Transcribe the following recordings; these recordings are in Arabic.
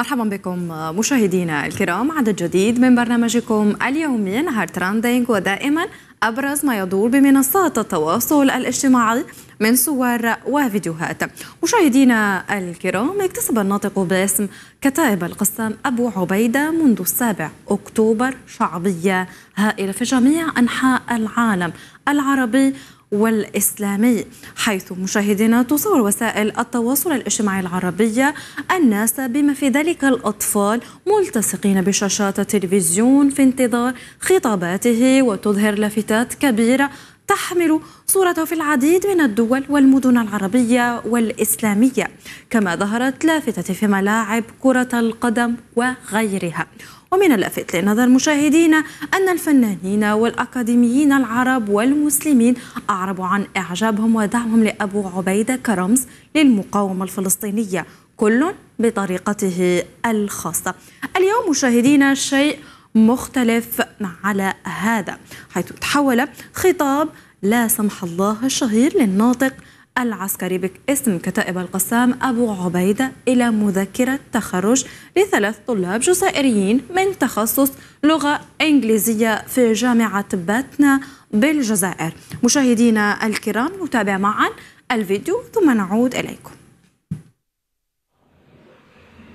مرحبا بكم مشاهدينا الكرام عدد جديد من برنامجكم اليومي نهار تراندينج ودائما أبرز ما يدور بمنصات التواصل الاجتماعي من صور وفيديوهات مشاهدينا الكرام اكتسب الناطق باسم كتائب القسام أبو عبيدة منذ 7 أكتوبر شعبية هائلة في جميع أنحاء العالم العربي والإسلامي حيث مشاهدينا تصور وسائل التواصل الاجتماعي العربية الناس بما في ذلك الأطفال ملتصقين بشاشات التلفزيون في انتظار خطاباته وتظهر لافتات كبيرة تحمل صورته في العديد من الدول والمدن العربية والإسلامية كما ظهرت لافتة في ملاعب كرة القدم وغيرها ومن اللافت لنظر المشاهدين أن الفنانين والأكاديميين العرب والمسلمين أعربوا عن إعجابهم ودعمهم لأبو عبيدة كرمز للمقاومة الفلسطينية كل بطريقته الخاصة اليوم مشاهدينا شيء مختلف على هذا حيث تحول خطاب لا سمح الله الشهير للناطق العسكري باسم كتائب القسام أبو عبيدة إلى مذكرة تخرج لثلاث طلاب جزائريين من تخصص لغة إنجليزية في جامعة باتنا بالجزائر مشاهدينا الكرام نتابع معا الفيديو ثم نعود إليكم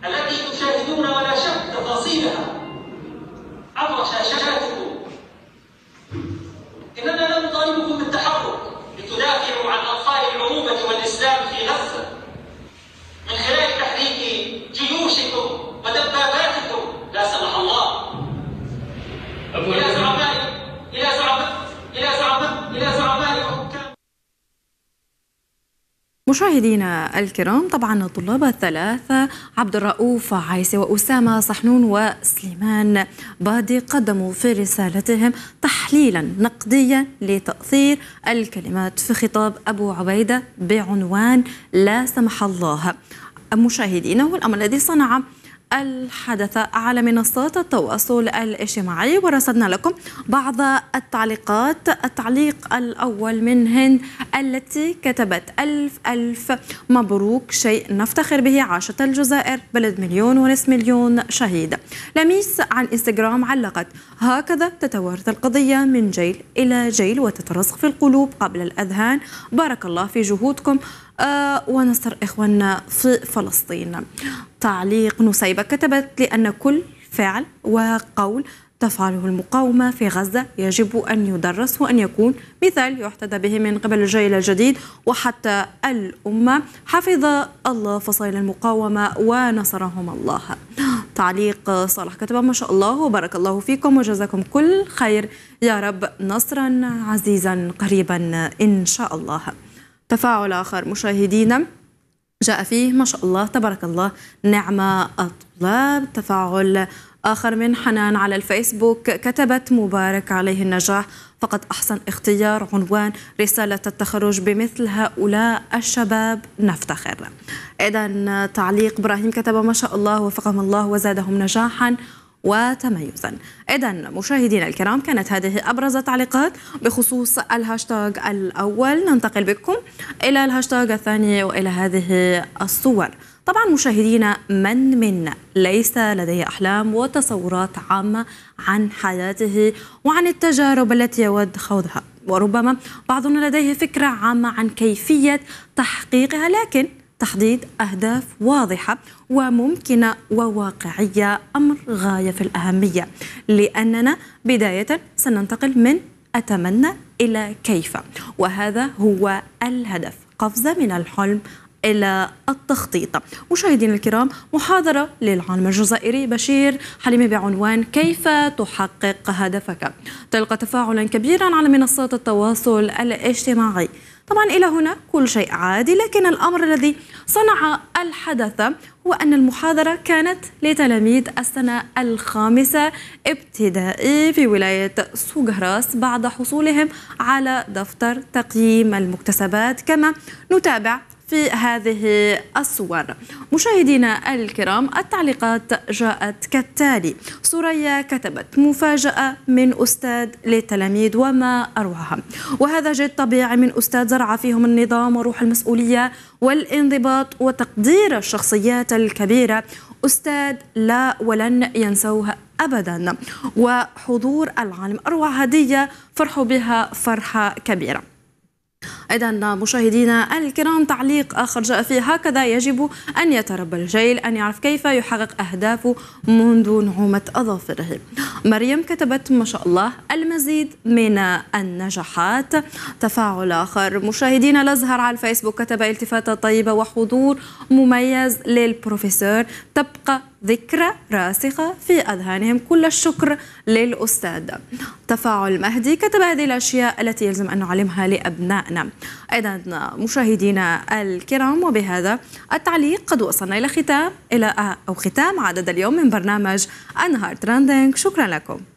التي تشاهدون ولا شك تفاصيلها Abra o مشاهدينا الكرام طبعا الطلاب الثلاثة عبد الرؤوف عيسى وأسامة صحنون وسليمان بادي قدموا في رسالتهم تحليلا نقديا لتأثير الكلمات في خطاب أبو عبيدة بعنوان لا سمح الله مشاهدينا والأمر الذي صنع الحدث على منصات التواصل الاجتماعي ورصدنا لكم بعض التعليقات التعليق الأول منهن التي كتبت ألف ألف مبروك شيء نفتخر به عاشت الجزائر بلد مليون ونصف مليون شهيد لميس عن إنستغرام علقت هكذا تتوارث القضية من جيل إلى جيل وتترسخ في القلوب قبل الأذهان بارك الله في جهودكم آه، ونصر إخواننا في فلسطين تعليق نسيبة كتبت لأن كل فعل وقول تفعله المقاومة في غزة يجب أن يدرس وأن يكون مثال يحتذى به من قبل الجيل الجديد وحتى الأمة حفظ الله فصائل المقاومة ونصرهم الله تعليق صالح كتب ما شاء الله وبارك الله فيكم وجزاكم كل خير يا رب نصرا عزيزا قريبا إن شاء الله تفاعل آخر مشاهدينا جاء فيه ما شاء الله تبارك الله نعمة الطلاب تفاعل آخر من حنان على الفيسبوك كتبت مبارك عليه النجاح فقد أحسن اختيار عنوان رسالة التخرج بمثل هؤلاء الشباب نفتخر إذا تعليق إبراهيم كتب ما شاء الله وفقهم الله وزادهم نجاحاً وتميزا إذا مشاهدينا الكرام كانت هذه أبرز التعليقات بخصوص الهاشتاغ الأول ننتقل بكم إلى الهاشتاغ الثاني وإلى هذه الصور طبعا مشاهدينا من منا ليس لديه أحلام وتصورات عامة عن حياته وعن التجارب التي يود خوضها وربما بعضنا لديه فكرة عامة عن كيفية تحقيقها لكن تحديد أهداف واضحة وممكنة وواقعية أمر غاية في الأهمية لأننا بداية سننتقل من أتمنى إلى كيف وهذا هو الهدف قفزة من الحلم إلى التخطيط مشاهدينا الكرام محاضرة للعالم الجزائري بشير حليمه بعنوان كيف تحقق هدفك تلقى تفاعلا كبيرا على منصات التواصل الاجتماعي طبعا إلى هنا كل شيء عادي لكن الأمر الذي صنع الحدث هو أن المحاضرة كانت لتلاميذ السنة الخامسة ابتدائي في ولاية سوغراس بعد حصولهم على دفتر تقييم المكتسبات كما نتابع في هذه الصور مشاهدينا الكرام التعليقات جاءت كالتالي سوريا كتبت مفاجأة من أستاذ للتلاميذ وما أروعها وهذا جد طبيعي من أستاذ زرع فيهم النظام وروح المسؤولية والانضباط وتقدير الشخصيات الكبيرة أستاذ لا ولن ينسوه أبدا وحضور العالم أروع هدية فرحوا بها فرحة كبيرة ايضا مشاهدينا الكرام تعليق اخر جاء فيه هكذا يجب ان يتربى الجيل ان يعرف كيف يحقق اهدافه منذ نعومه اظافره مريم كتبت ما شاء الله المزيد من النجاحات تفاعل اخر مشاهدينا الازهر على الفيسبوك كتب التفاته طيبه وحضور مميز للبروفيسور تبقى ذكرى راسخة في أذهانهم كل الشكر للأستاذ تفاعل مهدي كتب هذه الأشياء التي يلزم أن نعلمها لأبنائنا أيضا مشاهدينا الكرام وبهذا التعليق قد وصلنا إلى ختام إلى أو ختام عدد اليوم من برنامج أنهار تراندينج شكرا لكم